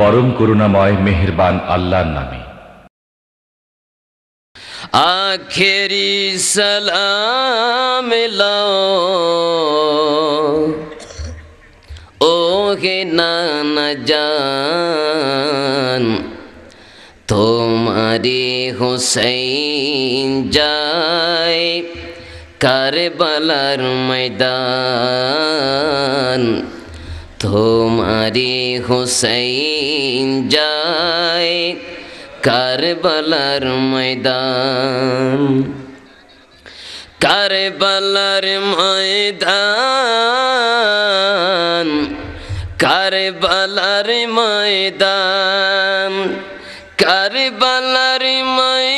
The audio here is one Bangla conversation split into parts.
পরম করুণাময় মেহেরবান আল্লাহর নামে আখেরি সালাম ও হে নানা জান তোমারি হুসাইন যায় কারবালার ময়দান তোমারি হুসেন যায় কারবালার ময়দান কারবালার ময়দান কারবালার ময়দান কারবালার ময়দান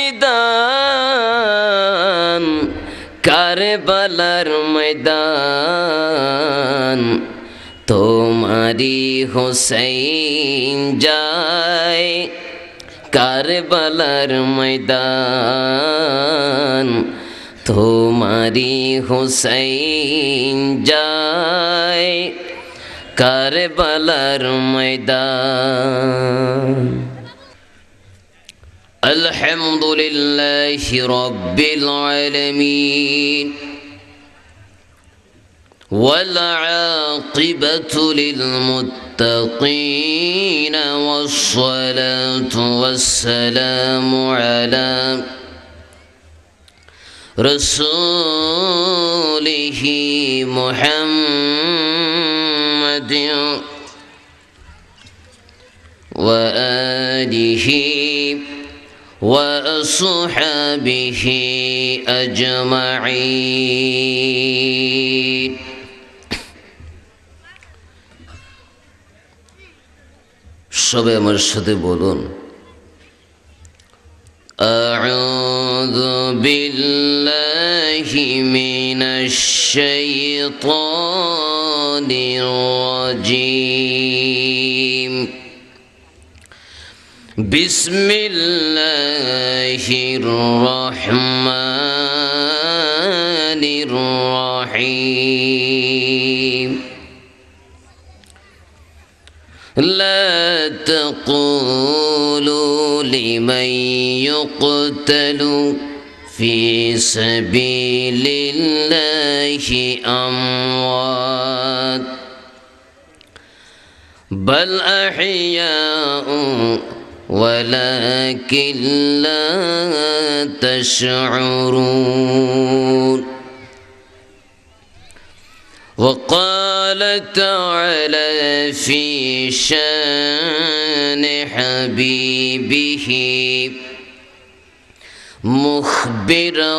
বলার ময়দান তোমারি হোসাইন যায় কার বলার ময়দান তোমারি হোসাইন যায় কার বলার ময়দান الحمد لله رب العالمين والعاقبة للمتقين والصلاة والسلام على رسوله محمد وآله وأصحابه أجمعين সবাই مرشد بولون أعوذ بالله من الشيطان الرجيم بسم الله الرحمن الرحيم لا تقولوا لمن يقتل في سبيل الله أموات بل أحياء ولكن لا تشعرون وقال تعالى في شان حبيبه مخبرا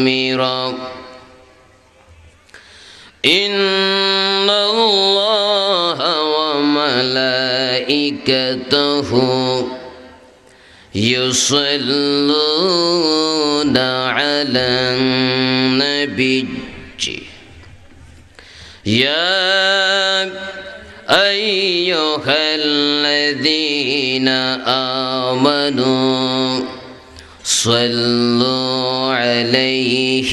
وآمرا إن ملائكته يصلون على النبي يا أيها الذين آمنوا صلوا عليه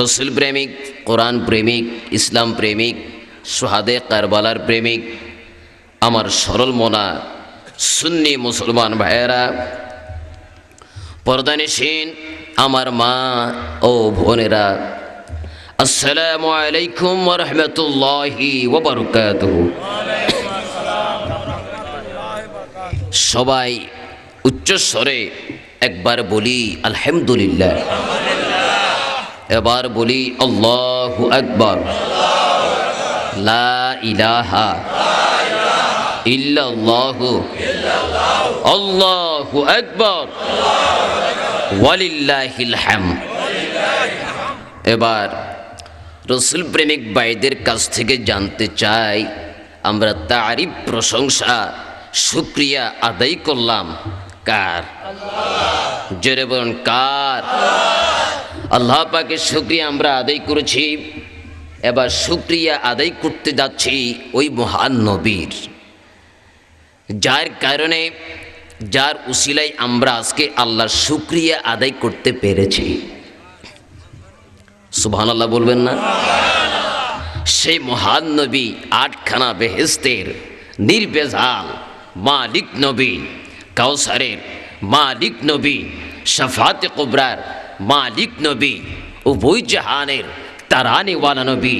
রসুল প্রেমিক কোরআন প্রেমিক ইসলাম প্রেমিক সোহাদে কারবালার প্রেমিক আমার সরল মোনা সুন্নি মুসলমান ভাইয়েরা পর্দানিসীন আমার মা ও বোনেরা আসসালামু আলাইকুম রহমতুল্লাহি ওবরকাত সবাই উচ্চস্বরে একবার বলি আলহামদুলিল্লাহ এবার বলি আল্লাহ আকবর ইলাহা ইল্লাল্লাহু আকবর ওয়ালিল্লাহিল এবার রসুল প্রেমিক বাইদের কাছ থেকে জানতে চাই আমরা তারই প্রশংসা সুক্রিয়া আদায় করলাম কার জোরে বলুন কার আল্লাহ পাকে শুক্রিয়া আমরা আদায় করেছি এবার শুক্রিয়া আদায় করতে যাচ্ছি ওই মহান নবীর যার কারণে যার উশিলাই আমরা আজকে আল্লাহর শুক্রিয়া আদায় করতে পেরেছি সুবহান আল্লাহ বলবেন না সেই মহান নবী আটখানা বেহেস্তের নির্বেজাল মালিক নবী কাউসারের মালিক নবী শাফাতে কোবরার মালিক নবী উভয় জাহানের তারানিওয়ালা নবী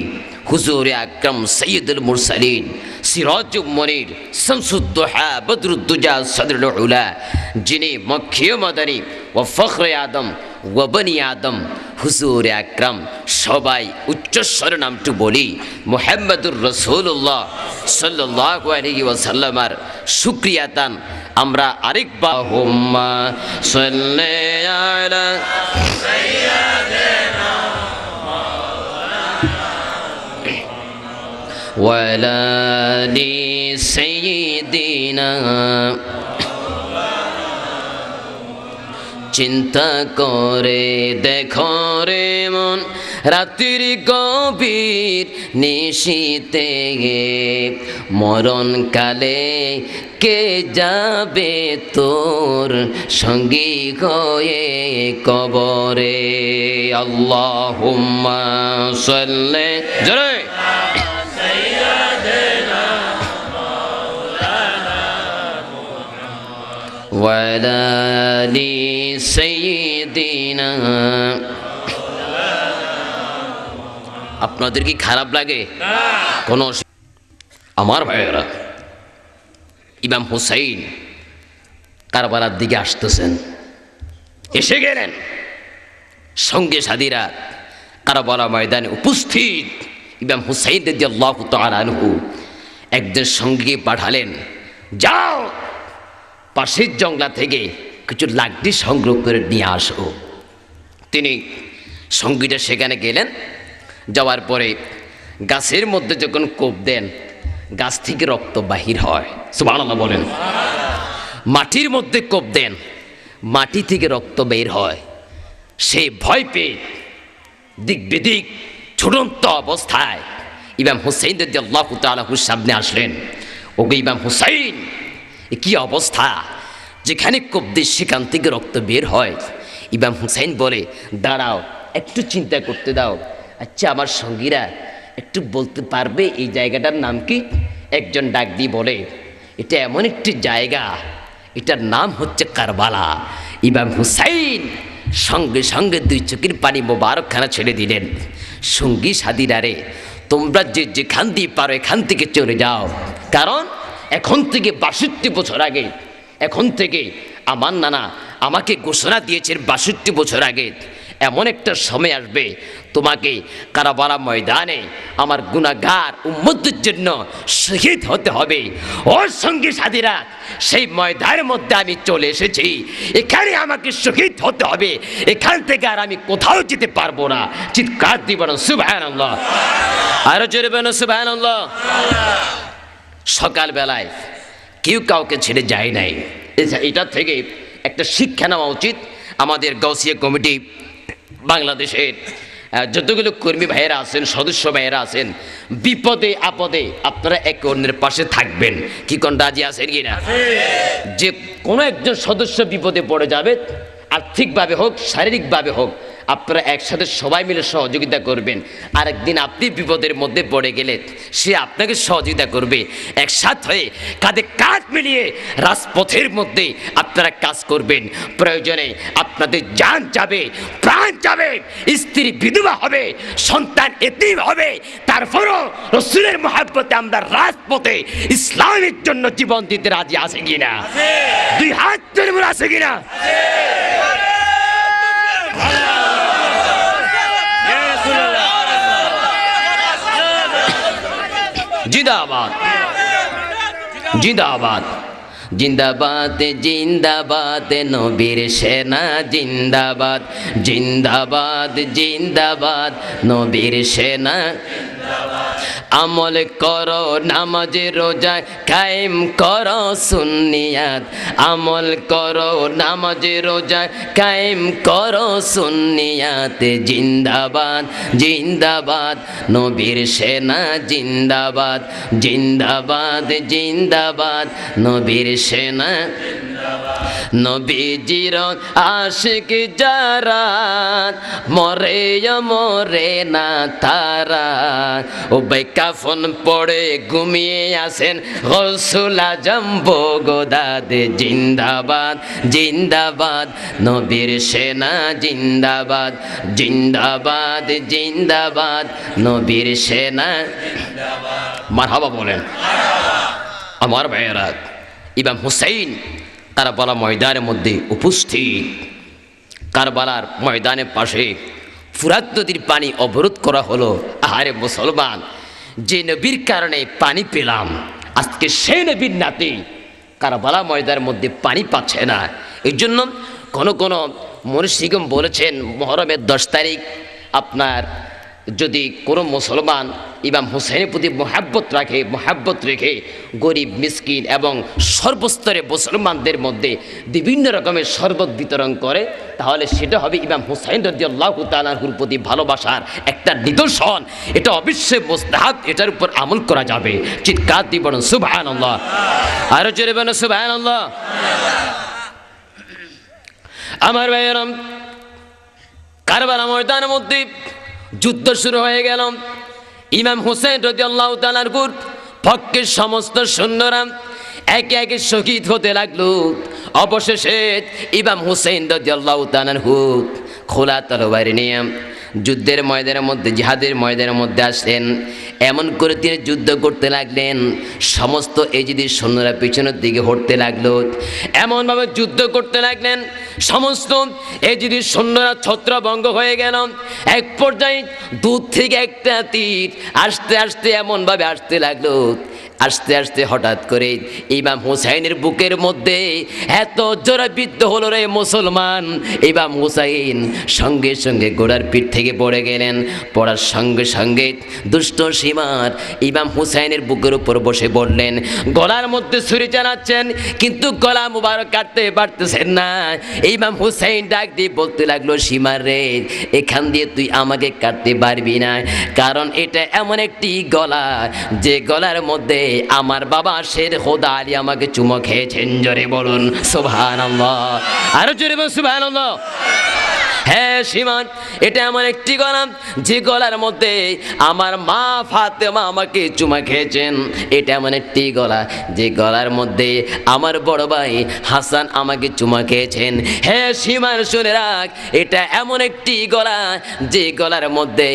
হুজুর আকরম সৈয়দুল মুরসালিন সিরাজুমনির শামসুদ্দোহা বদরুদ্দুজা সদরুল উলা যিনি মক্ষীয় মাদানী ও ফখর আদম ও বনি আদম হুজুর আকরাম সবাই উচ্চস্বর নামটু বলি মোহাম্মদুর রসুল্লাহ সাল্লাহ আলহি ওসাল্লামার সুক্রিয়া তান আমরা আরেক হোম্মা ولا سيدنا চিন্তা করে দেখো রে মন রাত্রির গভীর নিশিতে মরণ কালে কে যাবে তোর সঙ্গী হয়ে কবরে আল্লাহ সাল্লে জরে وعلى آل سيدنا আপনাদের কি খারাপ লাগে কোনো আমার ভাইয়েরা ইমাম হুসাইন কারবালার দিকে আসতেছেন এসে গেলেন সঙ্গে সাদিরা কারবালা ময়দানে উপস্থিত ইমাম হুসাইন দিদি আল্লাহ তালু একজন সঙ্গী পাঠালেন যাও পাশের জঙ্গলা থেকে কিছু লাকড়ি সংগ্রহ করে নিয়ে আসো তিনি সঙ্গীটা সেখানে গেলেন যাওয়ার পরে গাছের মধ্যে যখন কোপ দেন গাছ থেকে রক্ত বাহির হয় সুবহানাল্লাহ বলেন মাটির মধ্যে কোপ দেন মাটি থেকে রক্ত বের হয় সে ভয় পেয়ে দিক বেদিক ছুটন্ত অবস্থায় ইমাম হুসেন রদি আল্লাহ তালাহুর সামনে আসলেন ওগো ইমাম হুসাইন কি অবস্থা যেখানে কবদের সেখান থেকে রক্ত বের হয় ইমাম হুসাইন বলে দাঁড়াও একটু চিন্তা করতে দাও আচ্ছা আমার সঙ্গীরা একটু বলতে পারবে এই জায়গাটার নাম কি একজন ডাক দিয়ে বলে এটা এমন একটি জায়গা এটার নাম হচ্ছে কারবালা ইমাম হুসাইন সঙ্গে সঙ্গে দুই চোখের পানি মোবারকখানা ছেড়ে দিলেন সঙ্গী সাদিরারে তোমরা যে যেখান দিয়ে পারো এখান থেকে চলে যাও কারণ এখন থেকে বাষট্টি বছর আগে এখন থেকে আমার নানা আমাকে ঘোষণা দিয়েছেন বাষট্টি বছর আগে এমন একটা সময় আসবে তোমাকে কারাবারা ময়দানে আমার গুণাগার উন্মতির জন্য শহীদ হতে হবে ওর সঙ্গে সাধীরা সেই ময়দানের মধ্যে আমি চলে এসেছি এখানে আমাকে শহীদ হতে হবে এখান থেকে আর আমি কোথাও যেতে পারবো না চিৎকার দিব না সুভায়ন আরো জোরে বেন সুভায়ন সকালবেলায় কেউ কাউকে ছেড়ে যায় নাই এটা থেকে একটা শিক্ষা নেওয়া উচিত আমাদের গাউসিয়া কমিটি বাংলাদেশের যতগুলো কর্মী ভাইয়েরা আছেন সদস্য ভাইয়েরা আছেন বিপদে আপদে আপনারা একে অন্যের পাশে থাকবেন কি কোন রাজি আছেন কি না যে কোনো একজন সদস্য বিপদে পড়ে যাবে আর্থিকভাবে হোক শারীরিকভাবে হোক আপনারা একসাথে সবাই মিলে সহযোগিতা করবেন আরেকদিন আপনি বিপদের মধ্যে পড়ে গেলে সে আপনাকে সহযোগিতা করবে একসাথ হয়ে কাঁধে কাজ মিলিয়ে রাজপথের মধ্যে আপনারা কাজ করবেন প্রয়োজনে আপনাদের যান যাবে প্রাণ যাবে স্ত্রী বিধবা হবে সন্তান এতিম হবে তারপরও রসুলের মহাব্বতে আমরা রাজপথে ইসলামের জন্য জীবন দিতে রাজি আছে কিনা দুই হাত জন্ম আছে কিনা Yeah. जिंदाबाद जिंदाबाद জিন্দাবাদ জিন্দাবাদ নবীর সেনা জিন্দাবাদ জিন্দাবাদ জিন্দাবাদ নবীর সেনা আমল কর নামাজে রোজায় কায়েম কর সুন্নিয়াত আমল কর নামাজে রোজায় কায়েম কর সুন্নিয়াত জিন্দাবাদ জিন্দাবাদ নবীর সেনা জিন্দাবাদ জিন্দাবাদ জিন্দাবাদ নবীর সেনা নবীজির আশিক যারা মরে মরে না তারা ও কাফন পড়ে ঘুমিয়ে আসেন রসুলা জম্বো গোদাদ জিন্দাবাদ জিন্দাবাদ নবীর সেনা জিন্দাবাদ জিন্দাবাদ জিন্দাবাদ নবীর সেনা মারহাবা বলেন আমার ভাইয়েরা ইমাম হুসাইন কারবালা ময়দানের মধ্যে উপস্থিত কারবালার ময়দানের পাশে ফুরাত নদীর পানি অবরোধ করা হলো আহারে মুসলমান যে নবীর কারণে পানি পেলাম আজকে সেই নবীর নাতি কারবালা ময়দানের মধ্যে পানি পাচ্ছে না এই জন্য কোনো কোনো মনীষিগম বলেছেন মহরমের দশ তারিখ আপনার যদি কোনো মুসলমান ইমাম হুসাইনের প্রতি মোহাব্বত রাখে মোহাব্বত রেখে গরিব মিসকিন এবং সর্বস্তরে মুসলমানদের মধ্যে বিভিন্ন রকমের শরবত বিতরণ করে তাহলে সেটা হবে ইমাম হুসাইন রদি আল্লাহ তালাহুর প্রতি ভালোবাসার একটা নিদর্শন এটা অবশ্যই মোস্তাহাত এটার উপর আমল করা যাবে চিৎকার দিবন সুবাহ আল্লাহ আরো চলে বেন সুবাহ আল্লাহ আমার ভাইয়েরম কারবার আমার মধ্যে যুদ্ধ শুরু হয়ে গেল ইমাম হুসেন রদি আল্লাহ তালার গুর পক্ষের সমস্ত সৈন্যরা একে একে শহীদ হতে লাগলো অবশেষে ইমাম হুসেন রদি আল্লাহ তালার হুক খোলা তরবার নিয়ে যুদ্ধের ময়দানের মধ্যে জিহাদের ময়দানের মধ্যে আসলেন এমন করে তিনি যুদ্ধ করতে লাগলেন সমস্ত এজিদের সৈন্যরা পিছনের দিকে হটতে লাগলো এমনভাবে যুদ্ধ করতে লাগলেন সমস্ত এজিদের সৈন্যরা ছত্রভঙ্গ হয়ে গেল এক পর্যায়ে দূর থেকে একটা তীর আসতে আসতে এমনভাবে আসতে লাগলো আস্তে আস্তে হঠাৎ করে ইমাম হুসাইনের বুকের মধ্যে এত বিদ্ধ হলো রে মুসলমান ইমাম হুসাইন সঙ্গে সঙ্গে গোড়ার পিঠ থেকে পড়ে গেলেন পড়ার সঙ্গে সঙ্গে দুষ্ট সীমার ইমাম হুসাইনের বুকের উপর বসে পড়লেন গলার মধ্যে ছুরি চালাচ্ছেন কিন্তু গলা মুবারক কাটতে পারতেছেন না ইমাম হুসাইন ডাক দিয়ে বলতে লাগলো সীমার রে এখান দিয়ে তুই আমাকে কাটতে পারবি না কারণ এটা এমন একটি গলা যে গলার মধ্যে আমার বাবা শের খোদা আলী আমাকে চুমো খেয়েছেন জোরে বলুন সুবহানাল্লাহ আরো জোরে বলুন সুবহানাল্লাহ হ্যাঁ সীমান এটা এমন একটি গলা যে গলার মধ্যে আমার মা ফাতেমা আমাকে চুমা খেয়েছেন এটা এমন একটি গলা যে গলার মধ্যে আমার বড় ভাই হাসান আমাকে চুমা খেয়েছেন হ্যাঁ সীমান শুনে রাখ এটা এমন একটি গলা যে গলার মধ্যে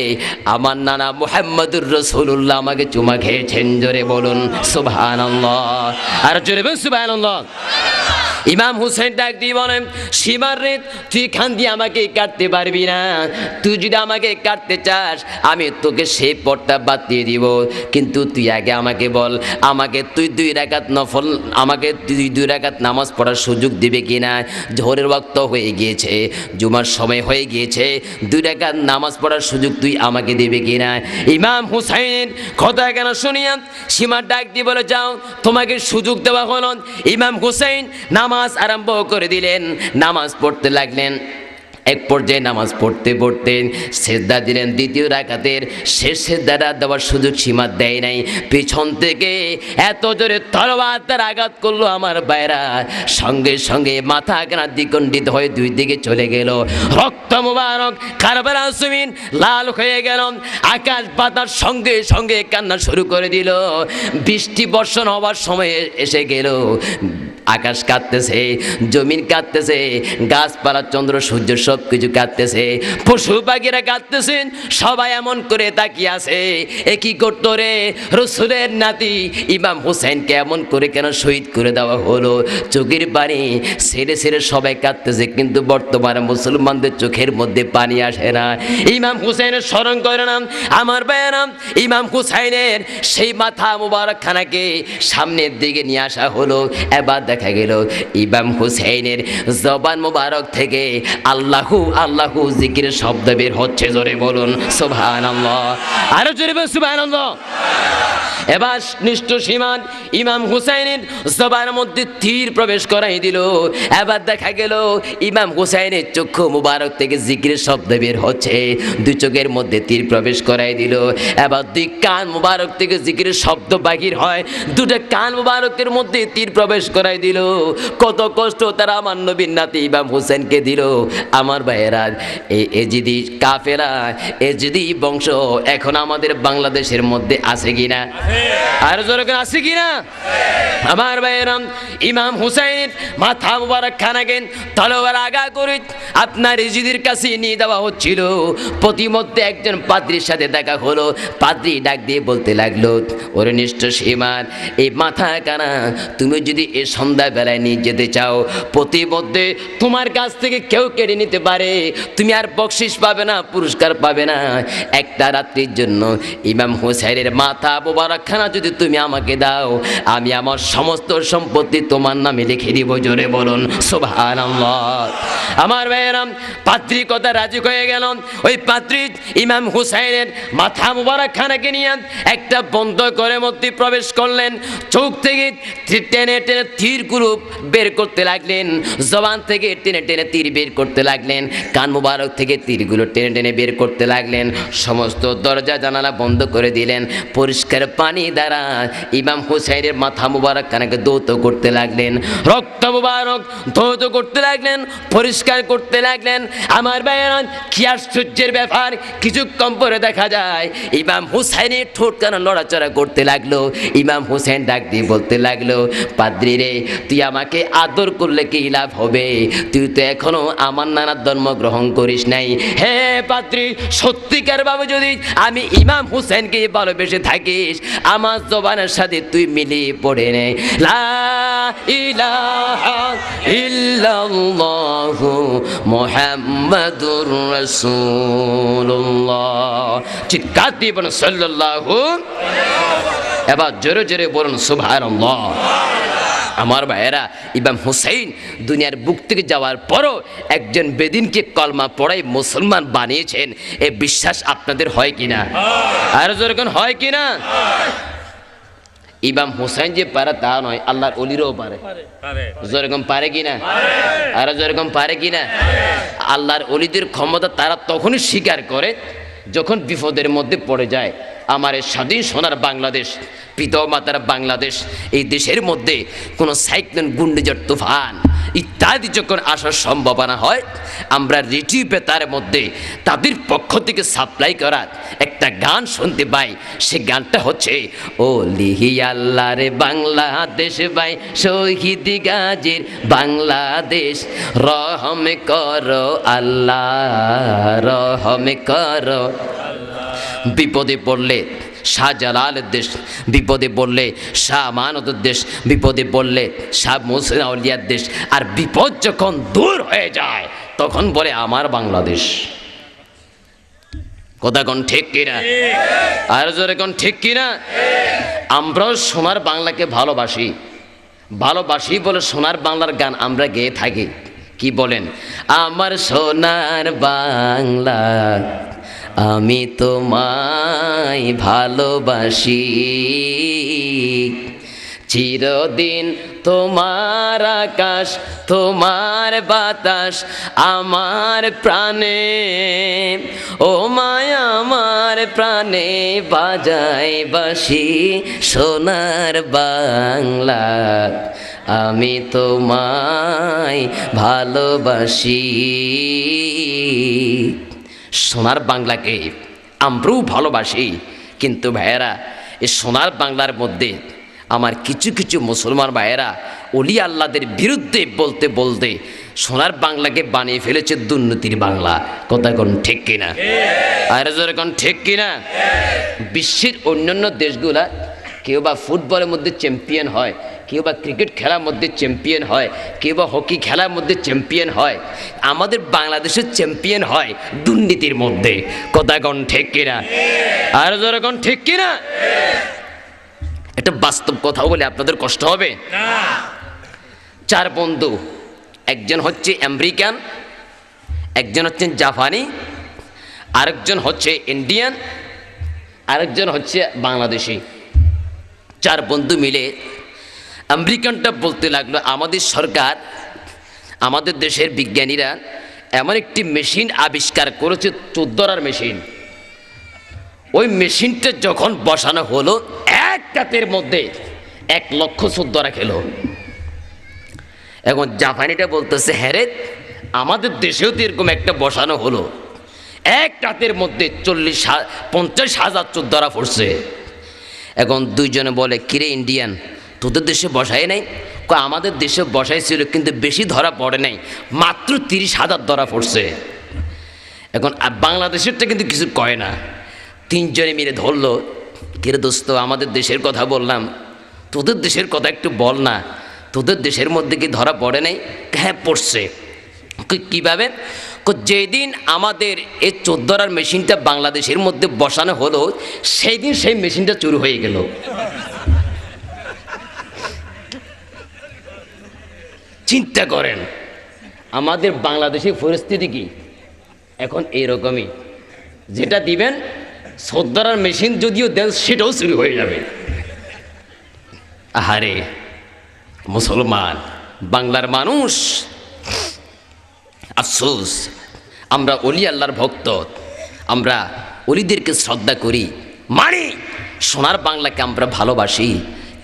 আমার নানা মোহাম্মদুর রসুল্লাহ আমাকে চুমা খেয়েছেন জোরে বলুন সুবহানাল্লাহ আর জোরে বলুন সুবহানাল্লাহ ইমাম হুসেন ডাক দিয়ে বলেন সীমার রে তুই খান দিয়ে আমাকে কাটতে পারবি না তুই যদি আমাকে কাটতে চাস আমি তোকে সেই পথটা বাদ দিয়ে দিব কিন্তু তুই আগে আমাকে বল আমাকে তুই দুই রাকাত নফল আমাকে তুই দুই রাকাত নামাজ পড়ার সুযোগ দিবে কি না ঝোরের বক্ত হয়ে গিয়েছে জুমার সময় হয়ে গিয়েছে দুই রাকাত নামাজ পড়ার সুযোগ তুই আমাকে দিবে কি না ইমাম হুসাইন কথা কেন শুনিয়া সীমার ডাক দিয়ে বলে যাও তোমাকে সুযোগ দেওয়া হল ইমাম হুসাইন নামাজ নামাজ আরম্ভ করে দিলেন নামাজ পড়তে লাগলেন এক পর্যায়ে নামাজ পড়তে পড়তেন সেদ্ধা দিলেন দ্বিতীয় রাখাতের শেষ শ্রদ্ধাটা দেওয়ার সুযোগ সীমা দেয় নাই পিছন থেকে এত জোরে তরবার তার আঘাত করলো আমার বাইরা সঙ্গে সঙ্গে মাথা আগনা দ্বিকণ্ডিত হয়ে দুই দিকে চলে গেল রক্ত মুবারক কারবার আসমিন লাল হয়ে গেল আকাশ পাতার সঙ্গে সঙ্গে কান্না শুরু করে দিল বৃষ্টি বর্ষণ হওয়ার সময় এসে গেল আকাশ কাঁদতেছে জমিন কাঁদতেছে গাছপালা চন্দ্র সূর্য সব কিছু কাঁদতেছে পশু পাখিরা কাঁদতেছেন সবাই এমন করে তাকিয়ে আছে এ কি করতো রে রসুলের নাতি ইমাম হোসেনকে এমন করে কেন শহীদ করে দেওয়া হলো চোখের পানি ছেড়ে ছেড়ে সবাই কাঁদতেছে কিন্তু বর্তমানে মুসলমানদের চোখের মধ্যে পানি আসে না ইমাম হুসেনের স্মরণ করে না আমার বেয়ারাম ইমাম হুসাইনের সেই মাথা খানাকে সামনের দিকে নিয়ে আসা হলো এবার দেখা গেল ইমাম হুসাইনের জবান মুবারক থেকে আল্লাহ আল্লাহু আল্লাহু জিকির শব্দ বের হচ্ছে জোরে বলুন সোভান আরো জোরে বলুন সোভান আল্লাহ এবার নিষ্ঠ সীমান ইমাম হুসাইনের জবার মধ্যে তীর প্রবেশ করাই দিল এবার দেখা গেল ইমাম হুসাইনের চক্ষু মুবারক থেকে জিকিরের শব্দ বের হচ্ছে দুই চোখের মধ্যে তীর প্রবেশ করাই দিল এবার দুই কান মুবারক থেকে জিকিরের শব্দ বাহির হয় দুটো কান মুবারকের মধ্যে তীর প্রবেশ করাই দিল কত কষ্ট তারা আমার নবীর নাতি ইমাম হুসেনকে দিল আমার আমার ভাইয়েরা এই এজিদি কাফেরা এজিদি বংশ এখন আমাদের বাংলাদেশের মধ্যে আছে কিনা আর জোরকার আছে কিনা আমার ভাইয়েরাম ইমাম হুসাইন মাথা মুবারক খানাকে তলোয়ার আগা করে আপনার এজিদির কাছে নিয়ে দেওয়া হচ্ছিল প্রতিমধ্যে একজন পাদ্রির সাথে দেখা হলো পাদ্রি ডাক দিয়ে বলতে লাগলো ওরে নিষ্ঠ সীমার এই মাথা কানা তুমি যদি এ সন্ধ্যাবেলায় নিয়ে যেতে চাও প্রতিমধ্যে তোমার কাছ থেকে কেউ কেড়ে নিতে পারে তুমি আর বকশিস পাবে না পুরস্কার পাবে না একটা রাত্রির জন্য ইমাম হুসাইনের মাথা বোবারাখানা যদি তুমি আমাকে দাও আমি আমার সমস্ত সম্পত্তি তোমার নামে লিখে দিব জোরে বলুন সোভান আমার ভাইয়েরাম পাত্রী কথা রাজি হয়ে গেল ওই পাত্রী ইমাম হুসাইনের মাথা মুবারাকখানাকে নিয়ে একটা বন্ধ করে মধ্যে প্রবেশ করলেন চোখ থেকে টেনে টেনে তীর তীরগুলো বের করতে লাগলেন জবান থেকে টেনে টেনে তীর বের করতে লাগলেন লাগলেন কান মুবারক থেকে তীরগুলো টেনে টেনে বের করতে লাগলেন সমস্ত দরজা জানালা বন্ধ করে দিলেন পরিষ্কার পানি দ্বারা ইমাম হুসাইনের মাথা মুবারক কানাকে দৌত করতে লাগলেন রক্ত মুবারক দৌত করতে লাগলেন পরিষ্কার করতে লাগলেন আমার বেয়ান কি আশ্চর্যের ব্যাপার কিছু কম পরে দেখা যায় ইমাম হুসাইনের ঠোঁট কেন নড়াচড়া করতে লাগলো ইমাম হুসাইন ডাক দিয়ে বলতে লাগলো পাদ্রি রে তুই আমাকে আদর করলে কি লাভ হবে তুই তো এখনো আমার নানা সুন্নার ধর্ম গ্রহণ করিস নাই হে পাত্রী সত্যিকার বাবু যদি আমি ইমাম হুসেনকে ভালোবেসে থাকিস আমার জবানের সাথে তুই মিলিয়ে পড়ে নে এবার জোরে জোরে বলুন সুবহানাল্লাহ আমার ভাইয়েরা ইমাম হুসাইন দুনিয়ার বুক থেকে যাওয়ার পরও একজন বেদিনকে কলমা পড়াই মুসলমান বানিয়েছেন এ বিশ্বাস আপনাদের হয় কিনা আর যখন হয় কিনা ইমাম হুসাইন যে পারে তা নয় আল্লাহর অলিরও পারে যেরকম পারে কিনা আরো যেরকম পারে কিনা আল্লাহর অলিদের ক্ষমতা তারা তখনই স্বীকার করে যখন বিপদের মধ্যে পড়ে যায় আমার স্বাধীন সোনার বাংলাদেশ পিতা মাতার বাংলাদেশ এই দেশের মধ্যে কোনো সাইক্লোন গুন্ডেজট তুফান ইত্যাদি যখন আসার সম্ভাবনা হয় আমরা রেডি বেতার মধ্যে তাদের পক্ষ থেকে সাপ্লাই করার একটা গান শুনতে পাই সে গানটা হচ্ছে ও লিহি আল্লাহ রে বাংলাদেশ ভাই শহীদ গাজীর বাংলাদেশ রহম কর আল্লাহ রহম কর বিপদে পড়লে শাহ জালালের দেশ বিপদে বললে শাহ মানতের দেশ বিপদে বললে শাহ মোসেন আউলিয়ার দেশ আর বিপদ যখন দূর হয়ে যায় তখন বলে আমার বাংলাদেশ কথা কোন ঠিক কিনা আর জোরে কোন ঠিক কিনা আমরাও সোনার বাংলাকে ভালোবাসি ভালোবাসি বলে সোনার বাংলার গান আমরা গেয়ে থাকি কি বলেন আমার সোনার বাংলা আমি তোমায় ভালোবাসি চিরদিন তোমার আকাশ তোমার বাতাস আমার প্রাণে ও মায় আমার প্রাণে বাজাই বাসি সোনার বাংলা আমি তোমায় ভালোবাসি সোনার বাংলাকে আমরাও ভালোবাসি কিন্তু ভাইয়েরা এই সোনার বাংলার মধ্যে আমার কিছু কিছু মুসলমান ভাইয়েরা অলি আল্লাদের বিরুদ্ধে বলতে বলতে সোনার বাংলাকে বানিয়ে ফেলেছে দুর্নীতির বাংলা কথা কোন ঠিক কিনা আর কোন ঠিক কিনা বিশ্বের অন্যান্য দেশগুলা কেউ বা ফুটবলের মধ্যে চ্যাম্পিয়ন হয় কেউ বা ক্রিকেট খেলার মধ্যে চ্যাম্পিয়ন হয় কেউ বা হকি খেলার মধ্যে চ্যাম্পিয়ন হয় আমাদের বাংলাদেশের চ্যাম্পিয়ন হয় দুর্নীতির মধ্যে কথাগণ ঠিক কিনা আর যখন ঠিক কিনা এটা বাস্তব কথা বলে আপনাদের কষ্ট হবে চার বন্ধু একজন হচ্ছে আমেরিকান একজন হচ্ছেন জাপানি আরেকজন হচ্ছে ইন্ডিয়ান আরেকজন হচ্ছে বাংলাদেশি চার বন্ধু মিলে আমেরিকানটা বলতে লাগলো আমাদের সরকার আমাদের দেশের বিজ্ঞানীরা এমন একটি মেশিন আবিষ্কার করেছে চোদ্দরার মেশিন ওই মেশিনটা যখন বসানো হলো এক রাতের মধ্যে এক লক্ষ চোদ্দরা খেলো এখন জাপানিটা বলতেছে হ্যারে আমাদের দেশেও তো এরকম একটা বসানো হলো এক রাতের মধ্যে চল্লিশ পঞ্চাশ হাজার চোদ্দরা পড়ছে এখন দুইজনে বলে কিরে ইন্ডিয়ান তোদের দেশে বসায় নাই কয় আমাদের দেশে বসাই ছিল কিন্তু বেশি ধরা পড়ে নাই মাত্র তিরিশ হাজার ধরা পড়ছে এখন বাংলাদেশেরটা কিন্তু কিছু কয় না তিনজনে মিলে ধরলো কিরে দোস্ত আমাদের দেশের কথা বললাম তোদের দেশের কথা একটু বল না তোদের দেশের মধ্যে কি ধরা পড়ে নাই হ্যাঁ পড়ছে কীভাবে যেদিন আমাদের এই চোদ্দরার মেশিনটা বাংলাদেশের মধ্যে বসানো হলো সেই দিন সেই মেশিনটা চুরি হয়ে গেল চিন্তা করেন আমাদের বাংলাদেশের পরিস্থিতি কি এখন এইরকমই যেটা দিবেন সদ্দারার মেশিন যদিও দেন সেটাও শুরু হয়ে যাবে আহারে মুসলমান বাংলার মানুষ আফসোস আমরা অলি আল্লাহর ভক্ত আমরা অলিদেরকে শ্রদ্ধা করি মানে সোনার বাংলাকে আমরা ভালোবাসি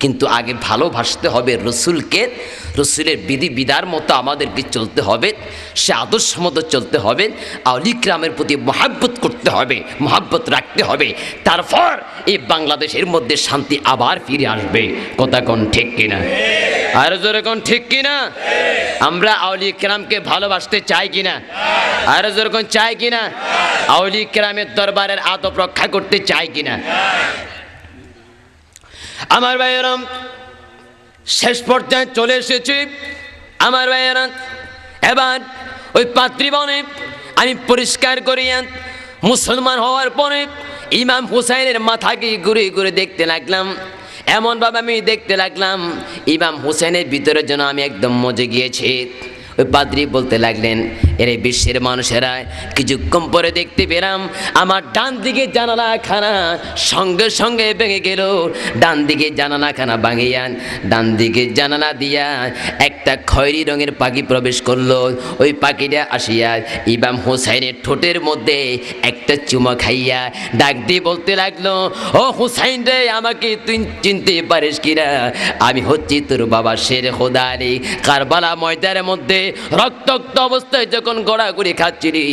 কিন্তু আগে ভালোবাসতে হবে রসুলকে রসুলের বিধি বিধার মতো আমাদেরকে চলতে হবে সে আদর্শ মতো চলতে হবে আলিক্রামের প্রতি মহাব্বত করতে হবে মহাব্বত রাখতে হবে তারপর এই বাংলাদেশের মধ্যে শান্তি আবার ফিরে আসবে কথা কোন ঠিক কিনা আর জোরে কোন ঠিক কিনা আমরা আউলি ইকরামকে ভালোবাসতে চাই কিনা আর জোরে কোন চাই কিনা আউলি ইকরামের দরবারের আদব রক্ষা করতে চাই কিনা আমার ভাইয়েরাম শেষ পর্যায়ে চলে এসেছি আমার ভাইয়েরা এবার ওই পাতৃবনে আমি পরিষ্কার করিয়া মুসলমান হওয়ার পরে ইমাম হুসাইনের মাথাকে ঘুরে ঘুরে দেখতে লাগলাম এমনভাবে আমি দেখতে লাগলাম ইমাম হুসাইনের ভিতরে যেন আমি একদম মজে গিয়েছি ওই পাদ্রি বলতে লাগলেন এর বিশ্বের মানুষেরা কিছুক্ষণ পরে দেখতে পেলাম আমার ডান দিকে জানালা খানা সঙ্গে সঙ্গে ভেঙে গেল ডান দিকে জানালা খানা ভাঙিয়া ডান দিকে জানালা দিয়া একটা খয়রি রঙের পাখি প্রবেশ করলো ওই পাখিটা আসিয়া ইবাম হুসাইনের ঠোঁটের মধ্যে একটা চুমা খাইয়া ডাক দিয়ে বলতে লাগলো ও হুসাইন রে আমাকে তুই চিনতে পারিস কিনা আমি হচ্ছি তোর বাবা শের হোদারি কারবালা ময়দানের মধ্যে রক্তাক্ত অবস্থায় যখন যখন গড়া গড়াগড়ি খাচ্ছিলি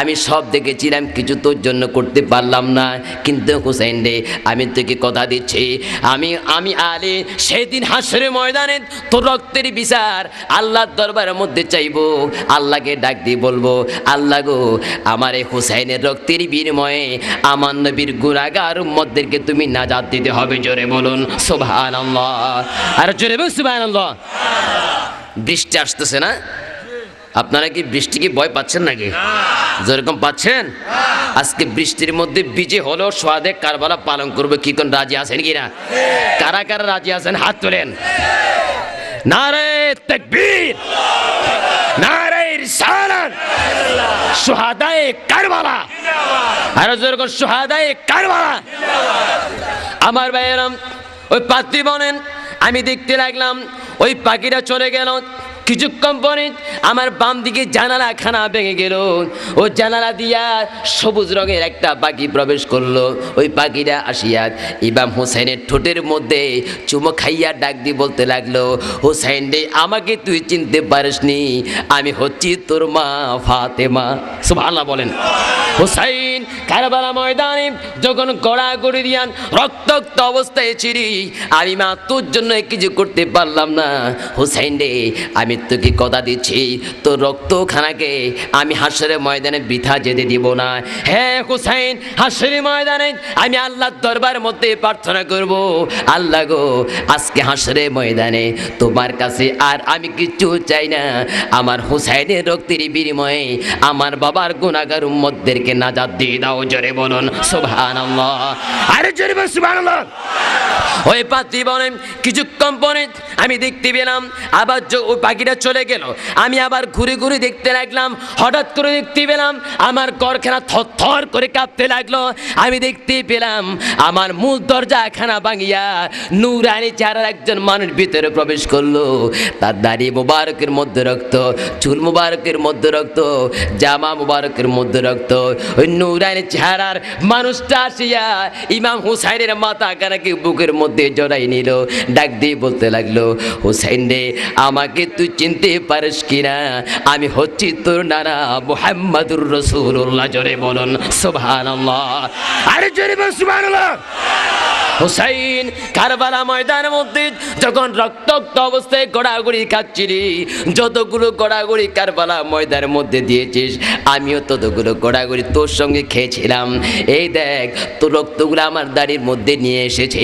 আমি সব দেখেছিলাম কিছু তোর জন্য করতে পারলাম না কিন্তু হুসেন রে আমি তোকে কথা দিচ্ছি আমি আমি আলে সেদিন হাসরে ময়দানে তোর রক্তের বিচার আল্লাহর দরবারের মধ্যে চাইব আল্লাহকে ডাক দিয়ে বলবো আল্লাহ গো আমার এই হুসাইনের রক্তের বিনিময়ে আমার নবীর গুণাগার উম্মদেরকে তুমি না নাজাত দিতে হবে জোরে বলুন সোভান আর জোরে বলুন সুভান বৃষ্টি আসতেছে না আপনারা কি বৃষ্টিকে ভয় পাচ্ছেন নাকি যেরকম পাচ্ছেন হ্যাঁ। আজকে বৃষ্টির মধ্যে বিজে হলেও সোয়াদে কারবালা পালন করবে কি কোন রাজি আছেন কি না হ্যাঁ। কারা কারা রাজি আছেন হাত তোলেন নারে তাকবীর আর যেরকম আমার ভাইয়েরাম ওই পাত্রী বলেন আমি দেখতে লাগলাম ওই পাখিটা চলে গেল কিছুক্ষণ পরে আমার বাম দিকে জানালা খানা ভেঙে গেল ও জানালা দিয়া সবুজ রঙের একটা পাখি প্রবেশ করলো ওই পাখিটা আসিয়া ইমাম হোসেনের ঠোঁটের মধ্যে চুমো খাইয়া ডাক দিয়ে বলতে লাগলো হোসেন রে আমাকে তুই চিনতে পারিসনি আমি হচ্ছি তোর মা ফাতেমা সুবহানাল্লাহ বলেন হোসাইন কারবালা ময়দানে যখন গড়া গড়ি দিয়ান রক্তাক্ত অবস্থায় ছিড়ি আমি মা তোর জন্য দুনিয়ায় কিছু করতে পারলাম না হুসাইন রে আমি তোকে কথা দিচ্ছি তো খানাকে আমি হাসরের ময়দানে বৃথা যেতে দিব না হ্যাঁ হুসাইন হাসরের ময়দানে আমি আল্লাহর দরবার মধ্যে প্রার্থনা করব আল্লাহ গো আজকে হাসরের ময়দানে তোমার কাছে আর আমি কিচ্ছু চাই না আমার হুসাইনের রক্তের বিনিময়ে আমার বাবার গুণাগার উম্মদদেরকে নাজাদ দিয়ে দাও জোরে বলুন সুবহানাল্লাহ আরে জোরে বলুন সুবহানাল্লাহ ওই পাত্রী বলেন কিছুক্ষণ পরে আমি দেখতে পেলাম আবার ওই পাখিটা চলে গেল আমি আবার ঘুরে ঘুরে দেখতে লাগলাম হঠাৎ করে দেখতে পেলাম আমার করখানা থর করে কাঁপতে লাগলো আমি দেখতে পেলাম আমার মূল দরজা খানা ভাঙিয়া নুরানি চারার একজন মানুষ ভিতরে প্রবেশ করলো তার দাড়ি মোবারকের মধ্যে রক্ত চুল মোবারকের মধ্যে রক্ত জামা মোবারকের মধ্যে রক্ত ওই নুরানি চেহারার মানুষটা আসিয়া ইমাম হুসাইনের মাথা কানাকে বুকের মধ্যে জড়াই নিল ডাক দিয়ে বলতে লাগলো হুসেন রে আমাকে তুই চিনতে পারিস কিনা আমি হচ্ছি তোর নানা মোহাম্মদুর রসুল্লাহ জোরে বলুন সুভান আরে জোরে বল সুভান হুসাইন কারবালা ময়দানের মধ্যে যখন রক্তাক্ত অবস্থায় গড়াগড়ি খাচ্ছিলি যতগুলো গড়াগড়ি কারবালা ময়দানের মধ্যে দিয়েছিস আমিও ততগুলো গড়াগড়ি তোর সঙ্গে খেয়েছিলাম এই দেখ তোর রক্তগুলো আমার দাড়ির মধ্যে নিয়ে এসেছে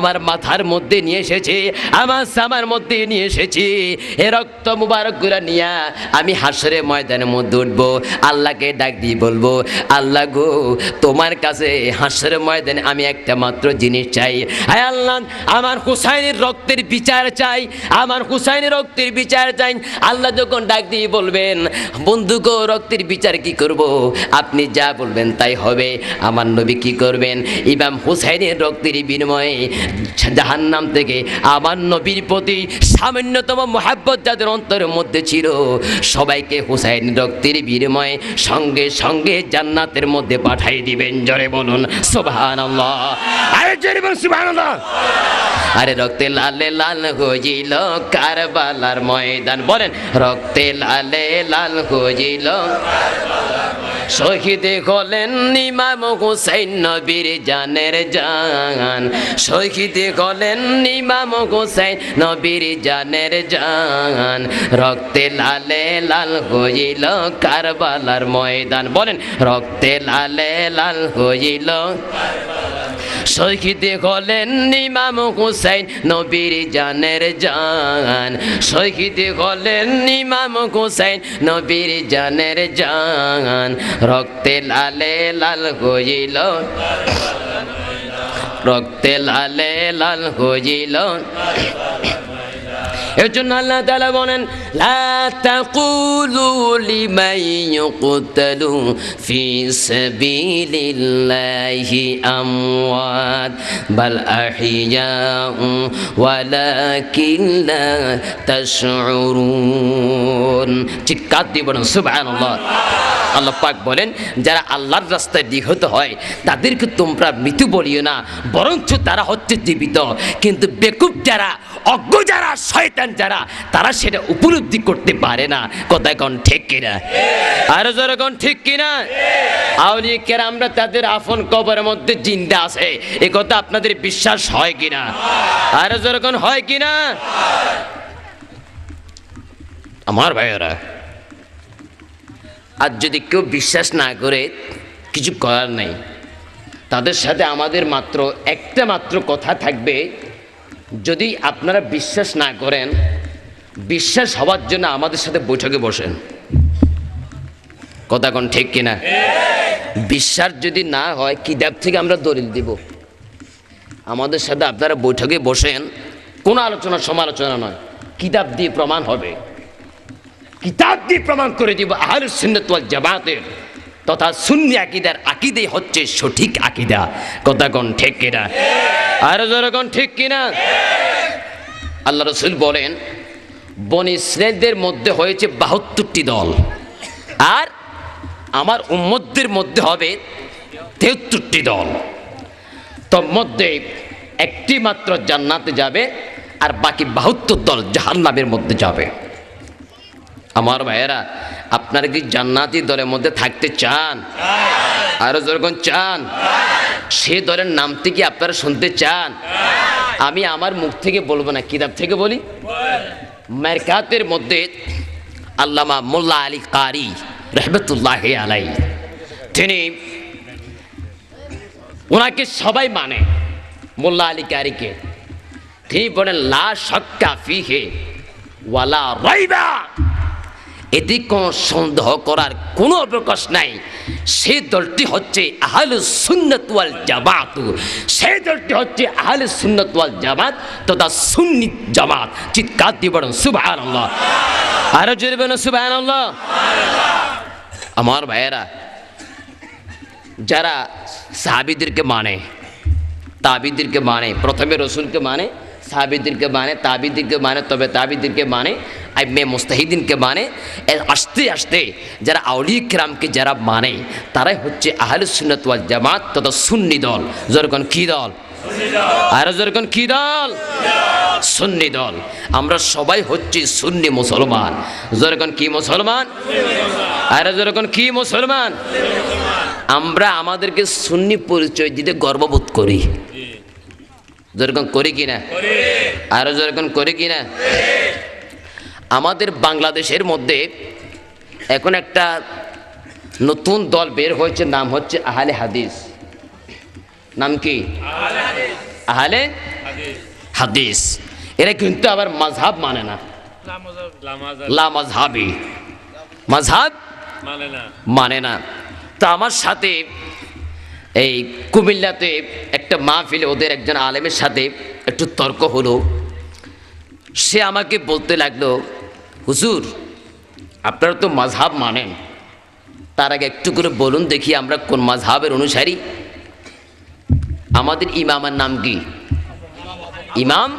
আমার মাথার মধ্যে নিয়ে এসেছে আমার সামার মধ্যে নিয়ে এসেছি এ রক্ত গুলা নিয়া আমি হাসরে ময়দানের মধ্যে উঠবো আল্লাহকে ডাক দিয়ে বলবো আল্লাহ গো তোমার কাছে হাসরে ময়দানে আমি একটা মাত্র জিনিস চাই হায় আল্লাহ আমার হুসাইনের রক্তের বিচার চাই আমার হুসাইনের রক্তের বিচার চাই আল্লাহ যখন ডাক দিয়ে বলবেন বন্ধু গো রক্তের বিচার কি করব আপনি যা বলবেন তাই হবে আমার নবী কি করবেন ইমাম হুসাইনের রক্তের বিনিময়ে জাহান্নাম থেকে আমার নবীর প্রতি সামান্যতম মহাব্বত যাদের অন্তরের মধ্যে ছিল সবাইকে হুসাইন রক্তের বিনিময়ে সঙ্গে সঙ্গে জান্নাতের মধ্যে পাঠাই দিবেন জরে বলুন সুবহানাল্লাহ আরে জরে আরে রক্তে লালে লাল হইল কারবালার ময়দান বলেন রক্তে লালে লাল হইল কারবালার শহীদ হলেন ইমাম হুসাইন নবীর জানের জান শহীদ হলেন ইমাম হুসাইন নবীর জানের জান রক্তে লালে লাল হইল কারবালার ময়দান বলেন রক্তে লালে লাল হইল সৈখিতে হলেন নিমাম হুসাইন নবীর জানের জান সৈখিতে হলেন ইমাম হুসাইন নবীর জানের জান রক্তে লালে লাল হইল রক্তে লালে লাল হইল এর জন্য আল্লাহ তাআলা বলেন লা তাকুলু লিমান ইউকতালু ফি সাবিলিল্লাহি আমওয়াত বাল আহিয়াউ ওয়ালাকিন লা তাশউরুন চিৎকার দিয়ে বলুন সুবহানাল্লাহ আল্লাহ পাক বলেন যারা আল্লাহর রাস্তায় নিহত হয় তাদেরকে তোমরা মৃত্যু বলিও না বরঞ্চ তারা হচ্ছে জীবিত কিন্তু বেকুব যারা অজ্ঞ যারা শয়তান যারা তারা সেটা উপলব্ধি করতে পারে না কথা এখন ঠিক কিনা আরো যারা কন ঠিক কিনা আউলিকের আমরা তাদের আফন কবরের মধ্যে জিন্দা আছে এ কথা আপনাদের বিশ্বাস হয় কিনা আরো যারা কন হয় কিনা আমার ভাইয়েরা আর যদি কেউ বিশ্বাস না করে কিছু করার নাই তাদের সাথে আমাদের মাত্র একটা মাত্র কথা থাকবে যদি আপনারা বিশ্বাস না করেন বিশ্বাস হওয়ার জন্য আমাদের সাথে বৈঠকে বসেন কথা কোন ঠিক কিনা বিশ্বাস যদি না হয় কিতাব থেকে আমরা দলিল দিব আমাদের সাথে আপনারা বৈঠকে বসেন কোনো আলোচনা সমালোচনা নয় কিতাব দিয়ে প্রমাণ হবে কিতাব দিয়ে প্রমাণ করে দিব আহার সুন্নতওয়াল জামাতের তথা সুন্নি আকিদার আকিদে হচ্ছে সঠিক আকিদা কোন ঠিক কিনা আর জনগণ ঠিক কিনা আল্লাহ রসুল বলেন বনি স্নেহদের মধ্যে হয়েছে বাহাত্তরটি দল আর আমার উম্মদের মধ্যে হবে তেহত্তরটি দল মধ্যে একটি মাত্র জান্নাতে যাবে আর বাকি বাহাত্তর দল জাহান্নামের মধ্যে যাবে আমার ভাইয়েরা আপনারা কি জান্নাতি দলের মধ্যে থাকতে চান আরো যখন চান সে দলের নামটি কি আপনারা শুনতে চান আমি আমার মুখ থেকে বলবো না কিতাব থেকে বলি মেরকাতের মধ্যে আল্লামা মোল্লা আলী কারি রহমতুল্লাহ আলাই তিনি ওনাকে সবাই মানে মোল্লা আলী কারিকে তিনি বলেন লা সক্কা ফিহে ওয়ালা রাইবা এতে কোনো সন্দেহ করার কোনো অবকাশ নাই সে দলটি হচ্ছে আহলে সুন্নতওয়াল জামাত সে দলটি হচ্ছে আহলে সুন্নতওয়াল জামাত তথা সুন্নি জামাত চিৎকার দিয়ে বলুন সুবাহ আরো সুবাহ আমার ভাইয়েরা যারা সাহাবিদেরকে মানে তাবিদেরকে মানে প্রথমে রসুলকে মানে সাহাবিদিনকে মানে তাবিদিনকে মানে তবে তাবিদিনকে মানে আইমে মুস্তাহিদিনকে মানে আসতে আসতে যারা আউলি ক্রামকে যারা মানে তারাই হচ্ছে আহল সুন্নত ওয়াল জামাত তথা সুন্নি দল যখন কি দল আর যেরকম কী দল সুন্নি দল আমরা সবাই হচ্ছি সুন্নি মুসলমান যেরকম কি মুসলমান আর যেরকম কি মুসলমান আমরা আমাদেরকে সুন্নি পরিচয় দিতে গর্ববোধ করি যেরকম করি কিনা আরো যেরকম করি কিনা আমাদের বাংলাদেশের মধ্যে এখন একটা নতুন দল বের হয়েছে নাম হচ্ছে আহালে হাদিস নাম কি আহালে হাদিস এরা কিন্তু আবার মাঝহাব মানে না মাঝহাব মানে না তা আমার সাথে এই কুমিল্লাতে একটা মাহফিলে ওদের একজন আলেমের সাথে একটু তর্ক হলো সে আমাকে বলতে লাগলো হুজুর আপনারা তো মাঝহাব মানেন তার আগে একটু করে বলুন দেখি আমরা কোন মাঝহাবের অনুসারী আমাদের ইমামের নাম কি ইমাম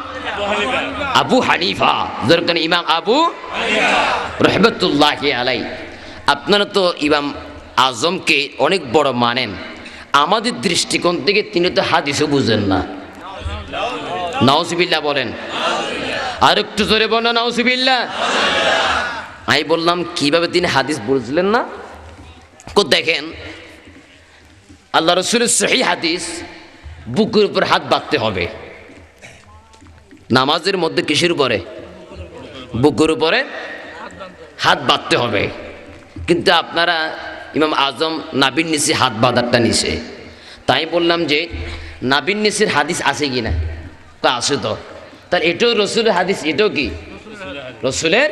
আবু হানিফা দরকার ইমাম আবু রহমতুল্লাহ আলাই আপনারা তো ইমাম আজমকে অনেক বড় মানেন আমাদের দৃষ্টিকোণ থেকে তিনি তো হাদিসও বুঝেন না নাউসিবিল্লা বলেন আর একটু জোরে বলো নাউসিবিল্লা আমি বললাম কিভাবে তিনি হাদিস বুঝলেন না কো দেখেন আল্লাহ রসুলের সেই হাদিস বুকের উপর হাত বাঁধতে হবে নামাজের মধ্যে কিসের উপরে বুকের উপরে হাত বাঁধতে হবে কিন্তু আপনারা ইমাম আজম নাবিন নিসি হাত বাঁধারটা নিছে তাই বললাম যে নাবিন নিসির হাদিস আছে কি না তা আছে তো তার এটাও রসুলের হাদিস এটাও কি রসুলের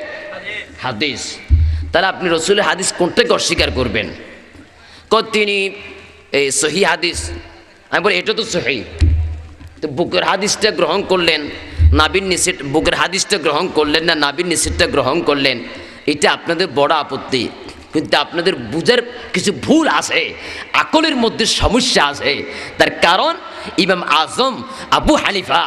হাদিস তাহলে আপনি রসুলের হাদিস কোনটাকে অস্বীকার করবেন ক তিনি এই সহি হাদিস আমি বলি এটা তো সহি তো বুকের হাদিসটা গ্রহণ করলেন নাবিন নিষেধ বুকের হাদিসটা গ্রহণ করলেন না নাবিন নিষেধটা গ্রহণ করলেন এটা আপনাদের বড় আপত্তি কিন্তু আপনাদের বুঝার কিছু ভুল আছে আকলের মধ্যে সমস্যা আছে তার কারণ ইমাম আজম আবু হানিফা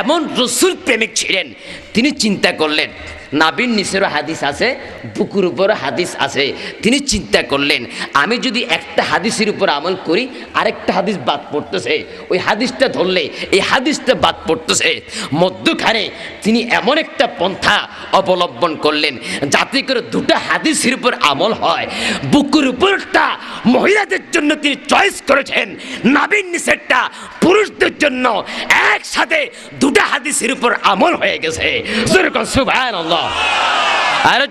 এমন রসুল প্রেমিক ছিলেন তিনি চিন্তা করলেন নাবিন নিসেরও হাদিস আছে বুকুর উপরও হাদিস আছে তিনি চিন্তা করলেন আমি যদি একটা হাদিসের উপর আমল করি আরেকটা হাদিস বাদ পড়তেছে ওই হাদিসটা ধরলে এই হাদিসটা বাদ পড়তেছে মধ্যখানে তিনি এমন একটা পন্থা অবলম্বন করলেন যাতে করে দুটা হাদিসের উপর আমল হয় বুকুর উপরটা মহিলাদের জন্য তিনি চয়েস করেছেন নাবিন নিচেরটা পুরুষদের জন্য একসাথে দুটা হাদিসের উপর আমল হয়ে গেছে যেরকম সুভায়ন আল্লাহ আরো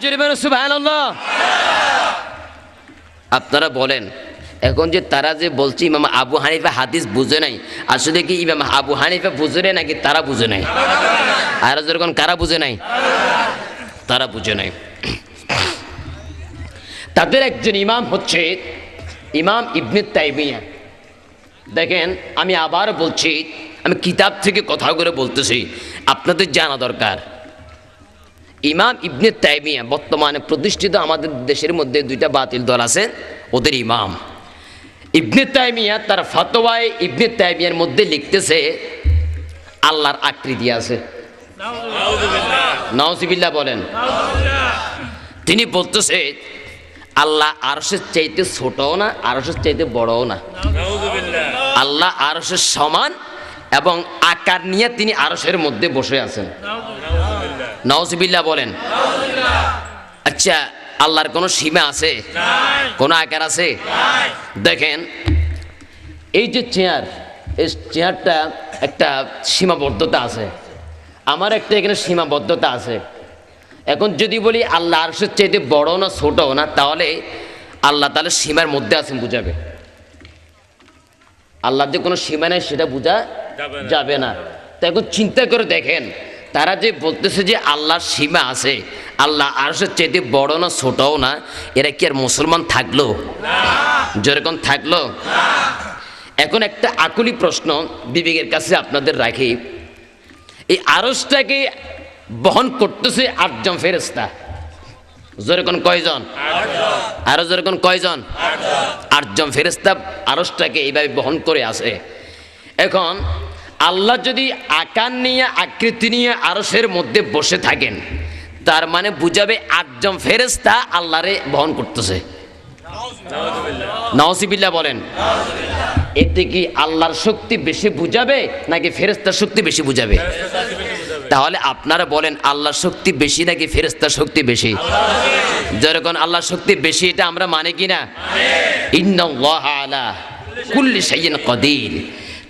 সুবাহ আপনারা বলেন এখন যে তারা যে বলছে ইমাম আবু হানিফা হাদিস বুঝে নাই আসলে কি ইমাম আবু হানিফা বুঝে নাই নাকি তারা বুঝে নাই আর যেরকম কারা বুঝে নাই তারা বুঝে নাই তাদের একজন ইমাম হচ্ছে ইমাম ইবনে তাইমিয়া দেখেন আমি আবার বলছি আমি কিতাব থেকে কথাগুলো বলতেছি আপনাদের জানা দরকার ইমাম ইবনে তাইমিয়া বর্তমানে প্রতিষ্ঠিত আমাদের দেশের মধ্যে দুইটা বাতিল দল আছে ওদের ইমাম ইবনে তাইমিয়া তার ফতোয়ায় ইবনে তাইমিয়ার মধ্যে লিখতেছে আল্লাহর আকৃতি আছে নওজিবিল্লা বলেন তিনি বলতেছে আল্লাহ আরসের চাইতে ছোটও না আরসের চাইতে বড়ও না আল্লাহ আরসের সমান এবং আকার নিয়ে তিনি আরসের মধ্যে বসে আছেন নওজবিল্লা বলেন আচ্ছা আল্লাহর কোনো সীমা আছে কোনো আকার আছে দেখেন এই যে চেয়ার এই চেয়ারটা একটা সীমাবদ্ধতা আছে আমার একটা এখানে সীমাবদ্ধতা আছে এখন যদি বলি আল্লাহ আরশের চাইতে বড় না ছোট না তাহলে আল্লাহ তাহলে সীমার মধ্যে আছেন বুঝাবে আল্লাহ যে কোনো সীমা নেই সেটা বোঝা যাবে না তা এখন চিন্তা করে দেখেন তারা যে বলতেছে যে আল্লাহর সীমা আছে আল্লাহ আরশের চাইতে বড় না ছোটও না এরা কি আর মুসলমান থাকলো যেরকম থাকলো এখন একটা আকুলি প্রশ্ন বিবেকের কাছে আপনাদের রাখি এই আরসটাকে বহন করতেছে আটজন ফেরেস্তা যেরকম কয়জন আরো যেরকম কয়জন আটজন ফেরেস্তা আরসটাকে এইভাবে বহন করে আছে এখন আল্লাহ যদি আকার নিয়ে আকৃতি নিয়ে আরসের মধ্যে বসে থাকেন তার মানে বুঝাবে আটজন ফেরেস্তা আল্লাহরে বহন করতেছে নওসিবিল্লা বলেন এতে কি আল্লাহর শক্তি বেশি বুঝাবে নাকি ফেরেস্তার শক্তি বেশি বুঝাবে তাহলে আপনারা বলেন আল্লাহর শক্তি বেশি নাকি ফেরেস্তার শক্তি বেশি যেরকম আল্লাহর শক্তি বেশি এটা আমরা মানে কি না ইন্নআলা কুল্লি সাইয়েন কদিন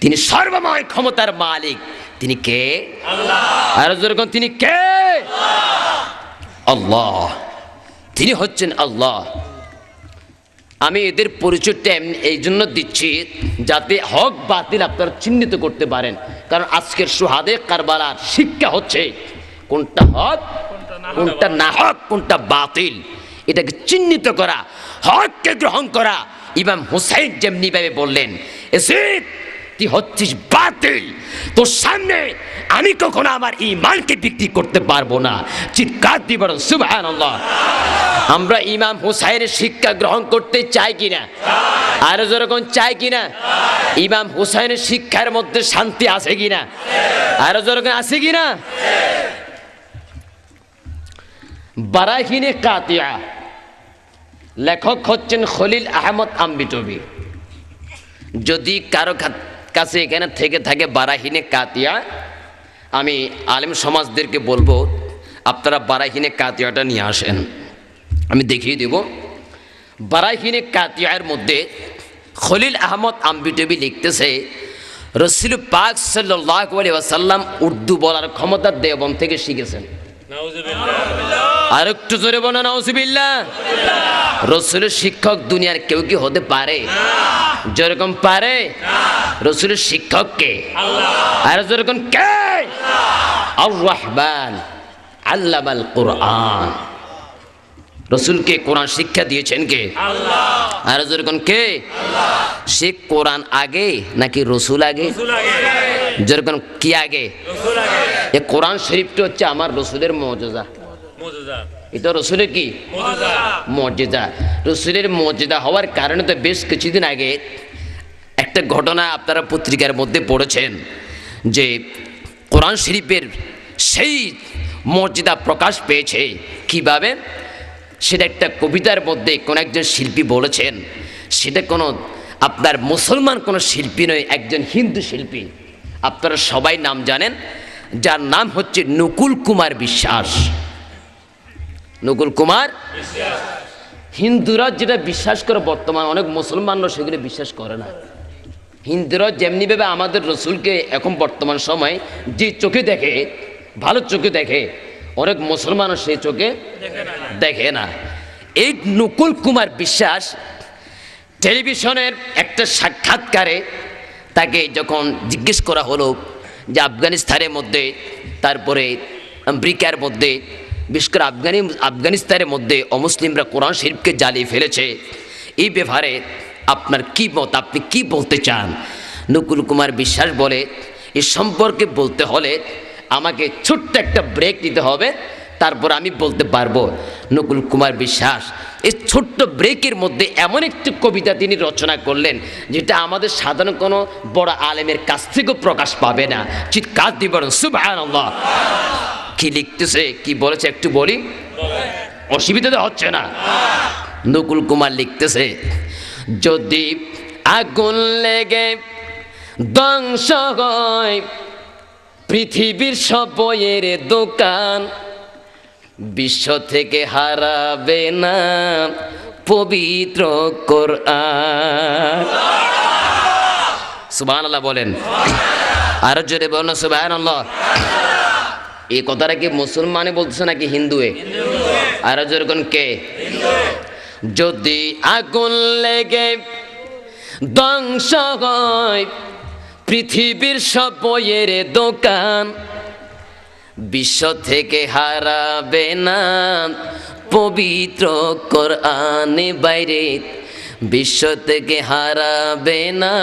তিনি সর্বময় ক্ষমতার মালিক তিনি কে আল্লাহ তিনি কে আল্লাহ তিনি হচ্ছেন আল্লাহ আমি এদের পরিচয়টা এই জন্য দিচ্ছি যাতে হক বাতিল আপনারা চিহ্নিত করতে পারেন কারণ আজকের সুহাদে কারবালার শিক্ষা হচ্ছে কোনটা হক কোনটা না হক কোনটা বাতিল এটাকে চিহ্নিত করা হককে গ্রহণ করা ইমাম হুসাইন যেমনিভাবে বললেন এসিদ তুই হচ্ছিস বাতিল তোর সামনে আমি কখনো আমার ইমানকে বিক্রি করতে পারবো না চিৎকার দিব সুবাহ আমরা ইমাম হুসাইনের শিক্ষা গ্রহণ করতে চাই কিনা আরো যেরকম চাই কিনা ইমাম হুসাইনের শিক্ষার মধ্যে শান্তি আছে কিনা আরো যেরকম আছে কিনা বারাহিনে কাতিয়া লেখক হচ্ছেন খলিল আহমদ আম্বিটবি যদি কারো কাছে এখানে থেকে থাকে বারাহিনে কাতিয়া আমি আলেম সমাজদেরকে বলবো আপনারা বারাহিনে কাতিয়াটা নিয়ে আসেন আমি দেখিয়ে দেব বারাহিনে কাতিয়ার মধ্যে খলিল আহমদ আম্বিটবি লিখতেছে রসিল পাক সাল্লাহ আলী ওয়াসাল্লাম উর্দু বলার ক্ষমতা দেবন থেকে শিখেছেন আর একটু জোরে বলো নাউজুবিল্লা রসুলের শিক্ষক দুনিয়ার কেউ কি হতে পারে যেরকম পারে রসুলের শিক্ষক কে আর যেরকম কে আর রহমান আল্লামাল কোরআন রসুলকে কোরআন শিক্ষা দিয়েছেন কে আর যেরকম কে সে কোরআন আগে নাকি রসুল আগে যেরকম কি আগে এ কোরআন শরীফটা হচ্ছে আমার রসুলের মজজা এটা রসুলের কি মর্যাদা রসুলের মর্যাদা হওয়ার কারণে তো বেশ কিছুদিন আগে একটা ঘটনা আপনারা পত্রিকার মধ্যে পড়েছেন যে কোরআন শরীফের সেই মর্যাদা প্রকাশ পেয়েছে কিভাবে সেটা একটা কবিতার মধ্যে কোনো একজন শিল্পী বলেছেন সেটা কোনো আপনার মুসলমান কোনো শিল্পী নয় একজন হিন্দু শিল্পী আপনারা সবাই নাম জানেন যার নাম হচ্ছে নকুল কুমার বিশ্বাস নকুল কুমার হিন্দুরা যেটা বিশ্বাস করে বর্তমান অনেক মুসলমানরা সেগুলো বিশ্বাস করে না হিন্দুরা ভাবে আমাদের রসুলকে এখন বর্তমান সময় যে চোখে দেখে ভালো চোখে দেখে অনেক মুসলমানও সেই চোখে দেখে না এই নকুল কুমার বিশ্বাস টেলিভিশনের একটা সাক্ষাৎকারে তাকে যখন জিজ্ঞেস করা হলো যে আফগানিস্তানের মধ্যে তারপরে আমেরিকার মধ্যে বিশেষ করে আফগানি আফগানিস্তানের মধ্যে অমুসলিমরা কোরআন শরীফকে জ্বালিয়ে ফেলেছে এই ব্যাপারে আপনার কী মত আপনি কি বলতে চান নকুল কুমার বিশ্বাস বলে এ সম্পর্কে বলতে হলে আমাকে ছোট্ট একটা ব্রেক দিতে হবে তারপর আমি বলতে পারবো নকুল কুমার বিশ্বাস এই ছোট্ট ব্রেকের মধ্যে এমন একটি কবিতা তিনি রচনা করলেন যেটা আমাদের সাধারণ কোনো বড় আলেমের কাছ থেকেও প্রকাশ পাবে না চিৎকার দিবেন সুবাহ কি লিখতেছে কি বলেছে একটু বলি অসুবিধা তো হচ্ছে না নকুল কুমার লিখতেছে যদি আগুন লেগে ধ্বংস হয় পৃথিবীর সব বইয়ের দোকান বিশ্ব থেকে হারাবে না পবিত্র কোরআন সুবাহ আল্লাহ বলেন আরো জোরে বলেন সুবাহ আল্লাহ এই কথাটা কি মুসলমানে বলতেছে নাকি হিন্দুয়ে আরো জোরে কোন কে যদি আগুন লেগে ধ্বংস হয় পৃথিবীর সব বইয়ের দোকান বিশ্ব থেকে হারাবে না পবিত্র আনে বাইরে বিশ্ব থেকে হারাবে না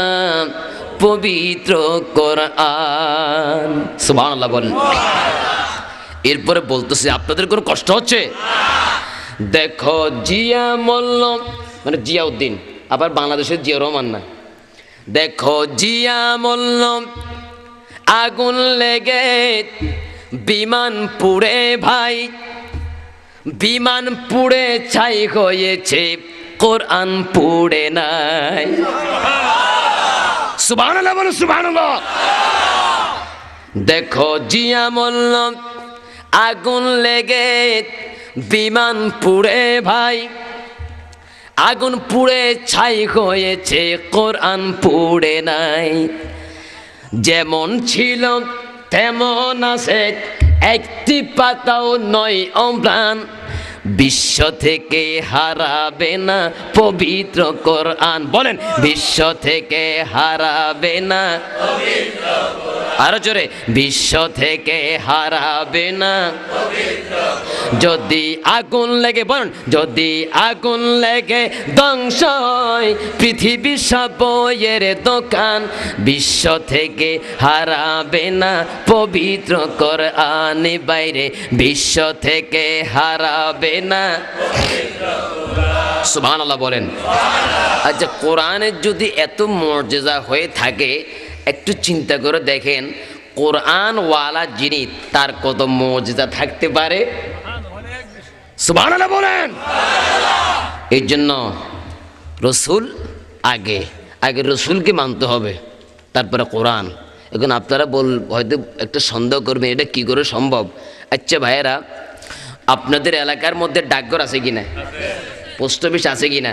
পবিত্র কোরআন সুবহানাল্লাহ বলেন এরপরে বলতেছে আপনাদের কোনো কষ্ট হচ্ছে দেখো জিয়া মল্ল মানে জিয়াউদ্দিন আবার বাংলাদেশের জিয়া রহমান না দেখো জিয়া মল্ল আগুন লেগে বিমান পুড়ে ভাই বিমান পুড়ে ছাই হয়েছে কোরআন পুড়ে নাই সুবাহ বলো সুবাহ দেখো জিয়া মল্ল আগুন লেগে বিমান পুড়ে ভাই আগুন পুড়ে ছাই হয়েছে কোরআন পুড়ে নাই যেমন ছিল তেমন আছে একটি পাতাও নয় অম্লান বিশ্ব থেকে হারাবে না পবিত্র কোরআন বলেন বিশ্ব থেকে হারাবে না আরো জোরে বিশ্ব থেকে হারাবে না যদি আগুন লেগে বরণ যদি আগুন লেগে ধ্বংস পৃথিবী সাবয়ের দোকান বিশ্ব থেকে হারাবে না পবিত্র কর আনে বাইরে বিশ্ব থেকে হারাবে না সুবাহ বলেন আচ্ছা কোরআনের যদি এত মর্যাদা হয়ে থাকে একটু চিন্তা করে দেখেন কোরআনওয়ালা যিনি তার কত মর্যাদা থাকতে পারে সুবাহ বলেন এর জন্য রসুল আগে আগে রসুলকে মানতে হবে তারপরে কোরআন এখন আপনারা বল হয়তো একটা সন্দেহ করবেন এটা কি করে সম্ভব আচ্ছা ভাইয়েরা আপনাদের এলাকার মধ্যে ডাকঘর আছে কিনা পোস্ট অফিস আছে কিনা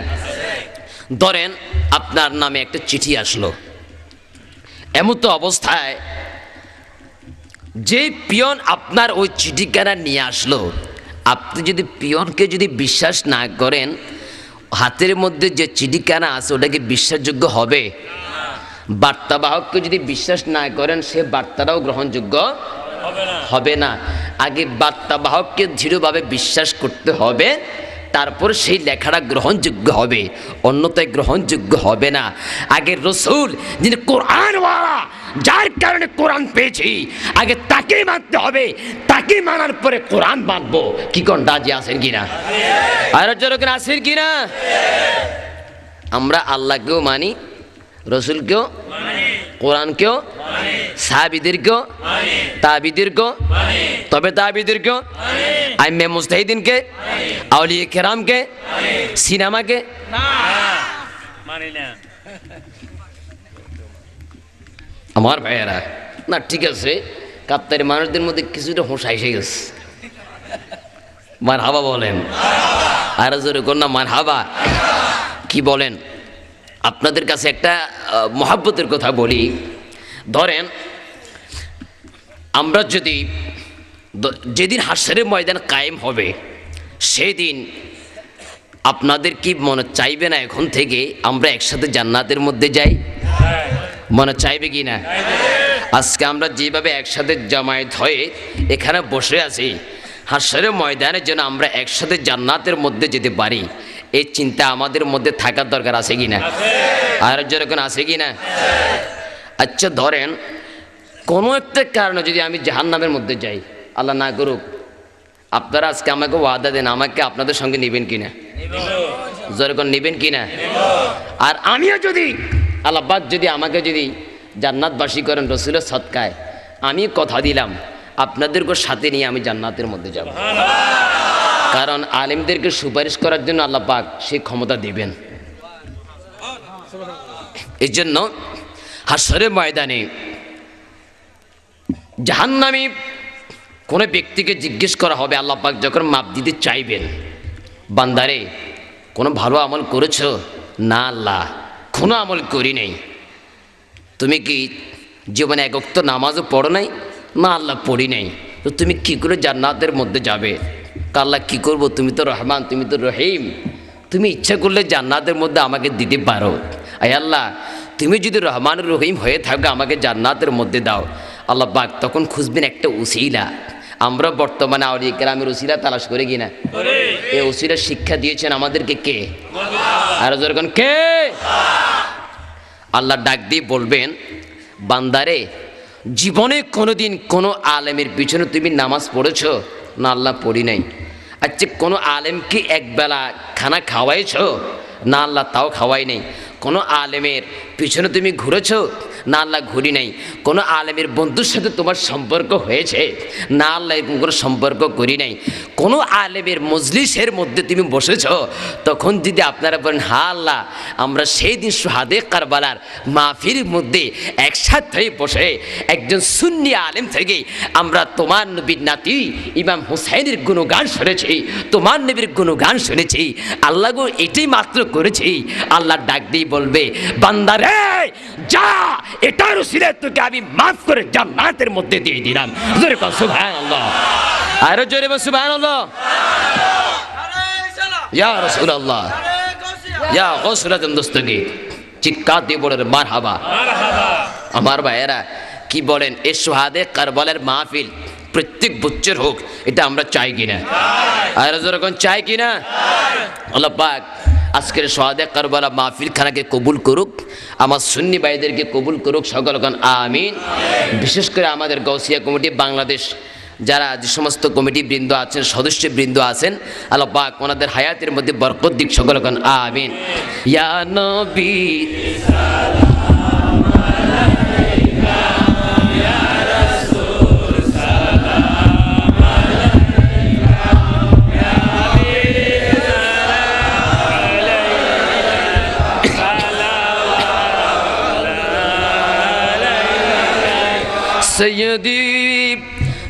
ধরেন আপনার নামে একটা চিঠি আসলো তো অবস্থায় যে পিয়ন আপনার ওই চিঠিখানা নিয়ে আসলো আপনি যদি পিয়নকে যদি বিশ্বাস না করেন হাতের মধ্যে যে চিঠিখানা আছে ওটা কি বিশ্বাসযোগ্য হবে বার্তাবাহককে যদি বিশ্বাস না করেন সে বার্তাটাও গ্রহণযোগ্য হবে না আগে বার্তাবাহককে দৃঢ়ভাবে বিশ্বাস করতে হবে তারপর সেই লেখাটা গ্রহণযোগ্য হবে অন্যতে গ্রহণযোগ্য হবে না আগে রসুল যিনি কোরআন যার কারণে কোরআন পেয়েছি আগে তাকে মানতে হবে তাকে মানার পরে কোরআন মানবো কি কোন দাজি আছেন কিনা আর আসেন কিনা আমরা আল্লাহকেও মানি রসুলকেও মানি কোরআনকেও সাহাবিদেরকেও তাবিদেরকেও তবে তাবিদেরকেও আইমে মুস্তাহিদিনকে আউলি কেরামকে সিনেমাকে আমার ভাইয়েরা না ঠিক আছে কাপ্তারি মানুষদের মধ্যে কিছুটা হোঁসা এসে গেছে মার হাবা বলেন আর জোরে কন্যা মার হাবা কি বলেন আপনাদের কাছে একটা মহাব্বতের কথা বলি ধরেন আমরা যদি যেদিন হাসারের ময়দান কায়েম হবে সেদিন আপনাদের কি মনে চাইবে না এখন থেকে আমরা একসাথে জান্নাতের মধ্যে যাই মনে চাইবে কি না আজকে আমরা যেভাবে একসাথে জামায়াত হয়ে এখানে বসে আছি হাসারের ময়দানের জন্য আমরা একসাথে জান্নাতের মধ্যে যেতে পারি এই চিন্তা আমাদের মধ্যে থাকার দরকার আছে কি না আর যেরকম আছে কি না আচ্ছা ধরেন কোনো একটা কারণে যদি আমি জাহান্নামের মধ্যে যাই আল্লাহ না করুক আপনারা আজকে আমাকে ওয়াদা দেন আমাকে আপনাদের সঙ্গে নেবেন কি না যেরকম নেবেন কি না আর আমিও যদি আল্লাহবাদ যদি আমাকে যদি জান্নাতবাসী করেন রসুলের সৎকায় আমি কথা দিলাম আপনাদেরকে সাথে নিয়ে আমি জান্নাতের মধ্যে যাব কারণ আলিমদেরকে সুপারিশ করার জন্য আল্লাহ পাক সে ক্ষমতা দিবেন এই জন্য হাসরে ময়দানে জাহান্নামি কোনো ব্যক্তিকে জিজ্ঞেস করা হবে আল্লাহ পাক যখন মাপ দিতে চাইবেন বান্দারে কোনো ভালো আমল করেছ না আল্লাহ কোনো আমল করি নাই তুমি কি জীবনে একক নামাজও পড়ো নাই না আল্লাহ পড়ি নাই তো তুমি কী করে জান্নাতের মধ্যে যাবে কাল্লা আল্লাহ করব করবো তুমি তো রহমান তুমি তো রহিম তুমি ইচ্ছা করলে জান্নাতের মধ্যে আমাকে দিতে পারো আয় আল্লাহ তুমি যদি রহমান রহিম হয়ে থাকো আমাকে জান্নাতের মধ্যে দাও আল্লাহ বাক তখন খুঁজবেন একটা উসিলা আমরা বর্তমানে আউলিয়া গ্রামের উসিলা তালাশ করে কিনা এই উসিলা শিক্ষা দিয়েছেন আমাদেরকে কে আর যখন কে আল্লাহ ডাক দিয়ে বলবেন বান্দারে জীবনে কোনোদিন কোনো আলেমের পিছনে তুমি নামাজ পড়েছো না আল্লাহ পড়ি নাই আচ্ছা কোনো আলেম কি একবেলা খানা খাওয়াইছ না আল্লাহ তাও খাওয়াই নাই কোনো আলেমের পিছনে তুমি ঘুরেছ না আল্লাহ ঘুরি নাই কোনো আলেমের বন্ধুর সাথে তোমার সম্পর্ক হয়েছে না আল্লাহ এরকম কোনো সম্পর্ক করি নাই কোনো আলেমের মজলিসের মধ্যে তুমি বসেছ তখন যদি আপনারা বলেন হা আল্লাহ আমরা সেই দিন সুহাদে কারবালার মাফির মধ্যে একসাথে বসে একজন সুন্নি আলেম থেকে আমরা তোমার নবীর নাতি ইমাম হুসাইনের গুণগান শুনেছি তোমার নবীর গুণগান শুনেছি আল্লাহ গো এটাই মাত্র করেছি আল্লাহ ডাক দিয়ে বলবে বান্দারে যা এটার তোকে আমি মাফ করে জান্নাতের মধ্যে দিয়ে দিলাম জোরে কর আরো জোরে বল ইয়া ইয়া দস্তগি চিৎকার দিয়ে মারহাবা আমার ভাইয়েরা কি বলেন এ সোহাদে কারবালের মাহফিল প্রত্যেক বুচ্চের হোক এটা আমরা চাই কিনা আর যখন চাই কিনা আল্লাহ পাক আজকের সোহাদে কারবালা মাহফিল খানাকে কবুল করুক আমার সুন্নি ভাইদেরকে কবুল করুক সকলগণ আমিন বিশেষ করে আমাদের গৌসিয়া কমিটি বাংলাদেশ যারা যে সমস্ত কমিটি বৃন্দ আছেন সদস্য বৃন্দ আছেন আল্লাহ পাক ওনাদের হায়াতের মধ্যে বরকত দিক সকলগণ আমিন ইয়া নবী سيدي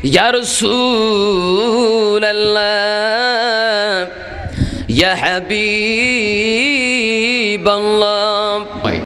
يا رسول الله يا حبيب الله